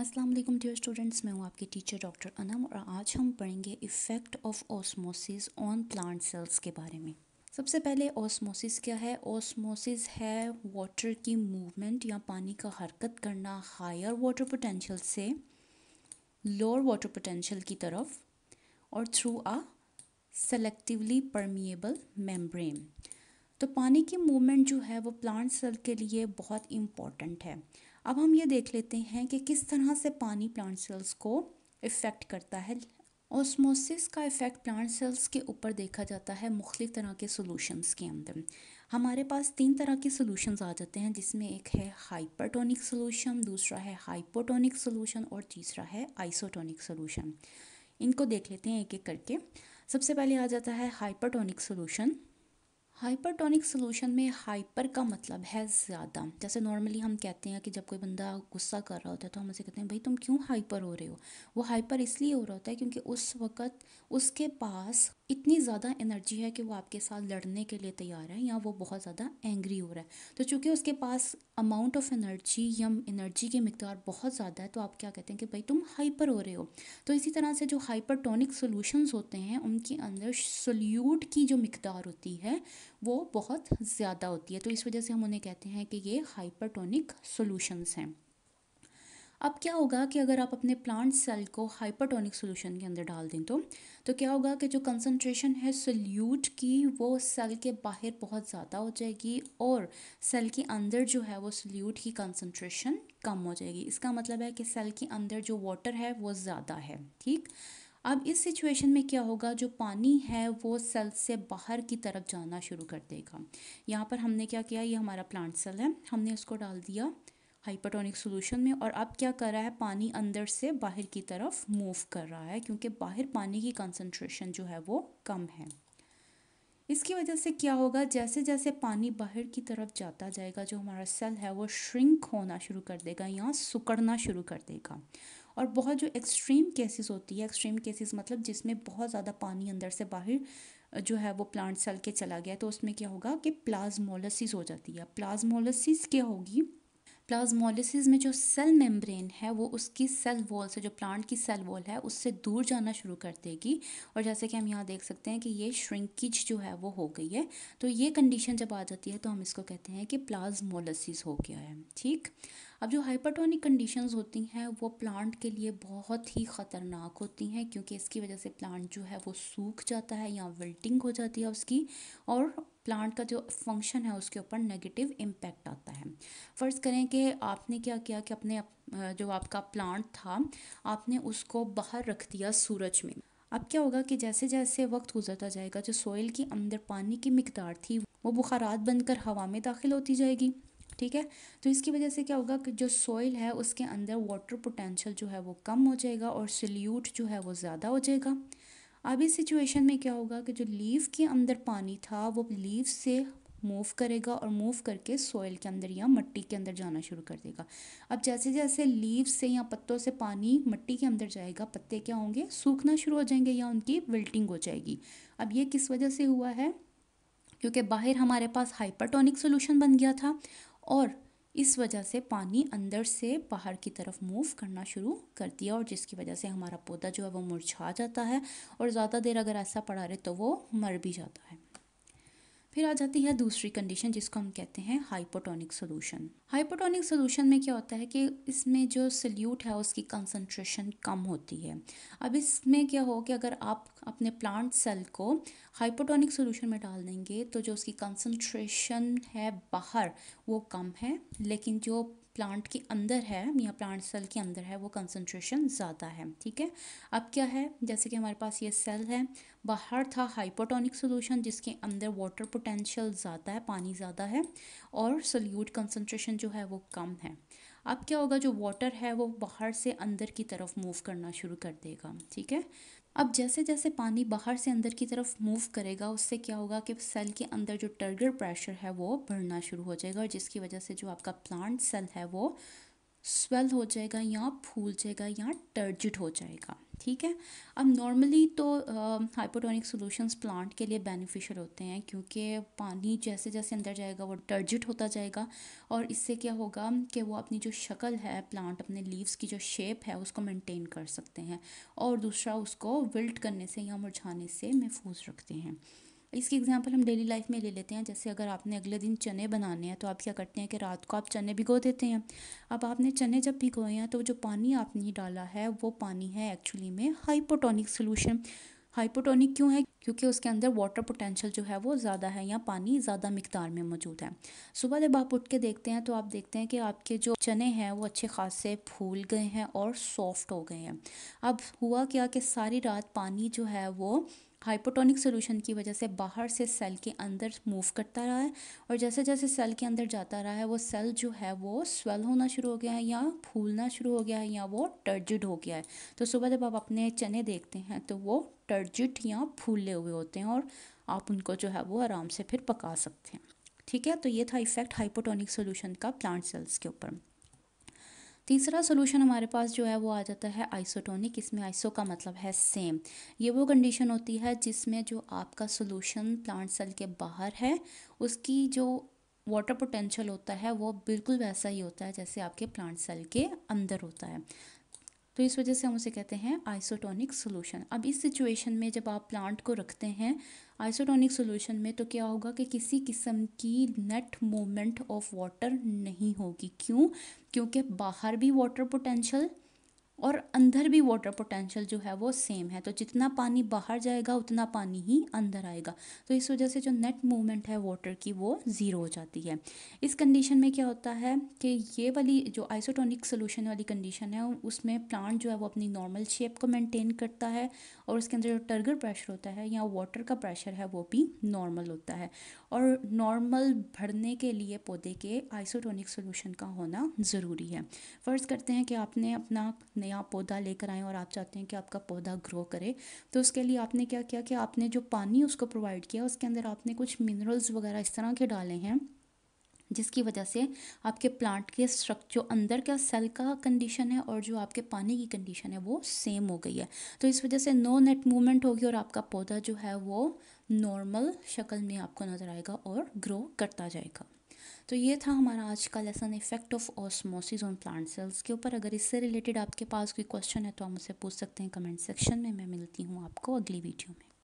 अस्सलाम वालेकुम dear students मैं हूँ आपकी टीचर डॉक्टर अनम और आज हम पढ़ेंगे effect of osmosis on plant cells के बारे में सबसे पहले ऑस्मोसिस क्या है ऑस्मोसिस है वाटर की मूवमेंट या पानी का हरकत करना हायर वाटर पोटेंशियल से लोअर वाटर पोटेंशियल की तरफ और through a selectively permeable membrane तो पानी की मूवमेंट जो है वो प्लांट सेल के लिए बहुत इम्पॉर्टेंट है अब हम ये देख लेते हैं कि किस तरह से पानी प्लांट सेल्स को इफ़ेक्ट करता है ऑस्मोसिस का इफ़ेक्ट प्लांट सेल्स के ऊपर देखा जाता है मुख्तलिफ़ तरह के सोलूशनस के अंदर हमारे पास तीन तरह के सोलूशंस आ जाते हैं जिसमें एक है हाइपरटोनिक सोलूशन दूसरा है हाइपोटोनिक सोलूशन और तीसरा है आइसोटोनिक सोलूशन इनको देख लेते हैं एक एक करके सबसे पहले आ जाता है हाइपरटोनिक सोलूशन हाइपरटोनिक सोलूशन में हाइपर का मतलब है ज़्यादा जैसे नॉर्मली हम कहते हैं कि जब कोई बंदा गुस्सा कर रहा होता है तो हम उसे कहते हैं भाई तुम क्यों हाइपर हो रहे हो वो हाइपर इसलिए हो रहा होता है क्योंकि उस वक्त उसके पास इतनी ज़्यादा एनर्जी है कि वो आपके साथ लड़ने के लिए तैयार है या वो बहुत ज़्यादा एंग्री हो रहा है तो चूँकि उसके पास अमाउंट ऑफ एनर्जी या एनर्जी की मकदार बहुत ज़्यादा है तो आप क्या कहते हैं कि भाई तुम हाइपर हो रहे हो तो इसी तरह से जो हाइपरटोनिक सोलूशनस होते हैं उनके अंदर सोल्यूट की जो मकदार होती है वो बहुत ज़्यादा होती है तो इस वजह से हम उन्हें कहते हैं कि ये हाइपरटोनिक सॉल्यूशंस हैं अब क्या होगा कि अगर आप अपने प्लांट सेल को हाइपरटोनिक सोल्यूशन के अंदर डाल दें तो तो क्या होगा कि जो कंसनट्रेशन है सोल्यूट की वो सेल के बाहर बहुत ज़्यादा हो जाएगी और सेल के अंदर जो है वो सोल्यूट की कंसनट्रेशन कम हो जाएगी इसका मतलब है कि सेल के अंदर जो वाटर है वो ज़्यादा है ठीक अब इस सिचुएशन में क्या होगा जो पानी है वो सेल से बाहर की तरफ जाना शुरू कर देगा यहाँ पर हमने क्या किया ये हमारा प्लांट सेल है हमने इसको डाल दिया हाइपरटोनिक सॉल्यूशन में और अब क्या कर रहा है पानी अंदर से बाहर की तरफ मूव कर रहा है क्योंकि बाहर पानी की कंसनट्रेशन जो है वो कम है इसकी वजह से क्या होगा जैसे जैसे पानी बाहर की तरफ जाता जाएगा जो हमारा सेल है वो श्रिंक होना शुरू कर देगा या सुकड़ना शुरू कर देगा और बहुत जो एक्सट्रीम केसेस होती है एक्सट्रीम केसेस मतलब जिसमें बहुत ज़्यादा पानी अंदर से बाहर जो है वो प्लांट सेल के चला गया तो उसमें क्या होगा कि प्लाज्मोलिसिस हो जाती है प्लाज्मोलिसिस क्या होगी प्लाज्मोलिसिस में जो सेल मेम्ब्रेन है वो उसकी सेल वॉल से जो प्लांट की सेल वॉल है उससे दूर जाना शुरू कर देगी और जैसे कि हम यहाँ देख सकते हैं कि ये श्रिंकेज जो है वो हो गई है तो ये कंडीशन जब आ जाती है तो हम इसको कहते हैं कि प्लाज्मोलिसिस हो गया है ठीक अब जो हाइपरटोनिक कंडीशंस होती हैं वो प्लांट के लिए बहुत ही ख़तरनाक होती हैं क्योंकि इसकी वजह से प्लांट जो है वो सूख जाता है या विल्टिंग हो जाती है उसकी और प्लांट का जो फंक्शन है उसके ऊपर नेगेटिव इम्पैक्ट आता है फ़र्ज़ करें कि आपने क्या किया कि अपने जो आपका प्लांट था आपने उसको बाहर रख दिया सूरज में अब क्या होगा कि जैसे जैसे वक्त गुजरता जाएगा जो सोइल के अंदर पानी की मकदार थी वो बुखारात बनकर हवा में दाखिल होती जाएगी ठीक है तो इसकी वजह से क्या होगा कि जो सॉइल है उसके अंदर वाटर पोटेंशियल जो है वो कम हो जाएगा और सल्यूट जो है वो ज़्यादा हो जाएगा अब इस सिचुएशन में क्या होगा कि जो लीव के अंदर पानी था वो लीव से मूव करेगा और मूव करके सॉइल के अंदर या मट्टी के अंदर जाना शुरू कर देगा अब जैसे जैसे लीव से या पत्तों से पानी मट्टी के अंदर जाएगा पत्ते क्या होंगे सूखना शुरू हो जाएंगे या उनकी विल्टिंग हो जाएगी अब ये किस वजह से हुआ है क्योंकि बाहर हमारे पास हाइपरटोनिक सोल्यूशन बन गया था और इस वजह से पानी अंदर से बाहर की तरफ मूव करना शुरू कर दिया और जिसकी वजह से हमारा पौधा जो है वो मुरझा जाता है और ज़्यादा देर अगर ऐसा पड़ा रहे तो वो मर भी जाता है फिर आ जाती है दूसरी कंडीशन जिसको हम कहते हैं हाइपोटोनिक सोलूशन हाइपोटोनिक सोलूशन में क्या होता है कि इसमें जो सल्यूट है उसकी कंसनट्रेशन कम होती है अब इसमें क्या हो कि अगर आप अपने प्लांट सेल को हाइपोटोनिक सोलूशन में डाल देंगे तो जो उसकी कंसनट्रेशन है बाहर वो कम है लेकिन जो प्लांट के अंदर है या प्लांट सेल के अंदर है वो कंसनट्रेशन ज़्यादा है ठीक है अब क्या है जैसे कि हमारे पास ये सेल है बाहर था हाइपोटोनिक सोल्यूशन जिसके अंदर वाटर पोटेंशियल ज़्यादा है पानी ज़्यादा है और सोल्यूट कंसनट्रेशन जो है वो कम है अब क्या होगा जो वाटर है वो बाहर से अंदर की तरफ मूव करना शुरू कर देगा ठीक है अब जैसे जैसे पानी बाहर से अंदर की तरफ मूव करेगा उससे क्या होगा कि सेल के अंदर जो टर्गर प्रेशर है वो बढ़ना शुरू हो जाएगा और जिसकी वजह से जो आपका प्लांट सेल है वो स्वेल हो जाएगा या फूल जाएगा या टर्जिट हो जाएगा ठीक है अब नॉर्मली तो हाइपोटोनिक सॉल्यूशंस प्लांट के लिए बेनिफिशियल होते हैं क्योंकि पानी जैसे जैसे अंदर जाएगा वो टर्जिट होता जाएगा और इससे क्या होगा कि वो अपनी जो शक्ल है प्लांट अपने लीव्स की जो शेप है उसको मेंटेन कर सकते हैं और दूसरा उसको विल्ट करने से या मुरझाने से महफूज रखते हैं इसकी एग्जांपल हम डेली लाइफ में ले लेते हैं जैसे अगर आपने अगले दिन चने बनाने हैं तो आप क्या करते हैं कि रात को आप चने भिगो देते हैं अब आपने चने जब भिगोए हैं तो जो पानी आपने डाला है वो पानी है एक्चुअली में हाइपोटोनिक सोल्यूशन हाइपोटोनिक क्यों है क्योंकि उसके अंदर वाटर पोटेंशियल जो है वो ज़्यादा है या पानी ज़्यादा मकदार में मौजूद है सुबह जब आप उठ के देखते हैं तो आप देखते हैं कि आपके जो चने हैं वो अच्छे खासे फूल गए हैं और सॉफ्ट हो गए हैं अब हुआ क्या कि सारी रात पानी जो है वो हाइपोटोनिक सोल्यूशन की वजह से बाहर से सेल के अंदर मूव करता रहा है और जैसे जैसे सेल के अंदर जाता रहा है वो सेल जो है वो स्वेल होना शुरू हो गया है या फूलना शुरू हो गया है या वो टर्जिड हो गया है तो सुबह जब आप अपने चने देखते हैं तो वो टर्जिड या फूले हुए होते हैं और आप उनको जो है वो आराम से फिर पका सकते हैं ठीक है तो ये था इफ़ेक्ट हाइपोटोनिक सोल्यूशन का प्लांट सेल्स के ऊपर तीसरा सोल्यूशन हमारे पास जो है वो आ जाता है आइसोटोनिक इसमें आइसो का मतलब है सेम ये वो कंडीशन होती है जिसमें जो आपका सोल्यूशन प्लांट सेल के बाहर है उसकी जो वाटर पोटेंशियल होता है वो बिल्कुल वैसा ही होता है जैसे आपके प्लांट सेल के अंदर होता है तो इस वजह से हम उसे कहते हैं आइसोटोनिक सोल्यूशन अब इस सिचुएशन में जब आप प्लांट को रखते हैं आइसोटोनिक सोल्यूशन में तो क्या होगा कि किसी किस्म की नेट मूवमेंट ऑफ वाटर नहीं होगी क्यों क्योंकि बाहर भी वाटर पोटेंशियल और अंदर भी वाटर पोटेंशियल जो है वो सेम है तो जितना पानी बाहर जाएगा उतना पानी ही अंदर आएगा तो इस वजह से जो नेट मूवमेंट है वाटर की वो ज़ीरो हो जाती है इस कंडीशन में क्या होता है कि ये वाली जो आइसोटोनिक सोल्यूशन वाली कंडीशन है उसमें प्लांट जो है वो अपनी नॉर्मल शेप को मेनटेन करता है और उसके अंदर जो टर्गर प्रेशर होता है या वाटर का प्रेशर है वो भी नॉर्मल होता है और नॉर्मल भरने के लिए पौधे के आइसोटोनिक सोल्यूशन का होना ज़रूरी है फ़र्ज़ करते हैं कि आपने अपना नया पौधा लेकर आएँ और आप चाहते हैं कि आपका पौधा ग्रो करे तो उसके लिए आपने क्या किया कि आपने जो पानी उसको प्रोवाइड किया उसके अंदर आपने कुछ मिनरल्स वगैरह इस तरह के डाले हैं जिसकी वजह से आपके प्लांट के स्ट्रक्चर अंदर का सेल का कंडीशन है और जो आपके पानी की कंडीशन है वो सेम हो गई है तो इस वजह से नो नेट मूवमेंट होगी और आपका पौधा जो है वो नॉर्मल शक्ल में आपको नज़र आएगा और ग्रो करता जाएगा तो ये था हमारा आज का lesson effect of osmosis on plant cells के ऊपर अगर इससे रिलेटेड आपके पास कोई क्वेश्चन है तो आप मुझसे पूछ सकते हैं कमेंट सेक्शन में मैं मिलती हूँ आपको अगली वीडियो में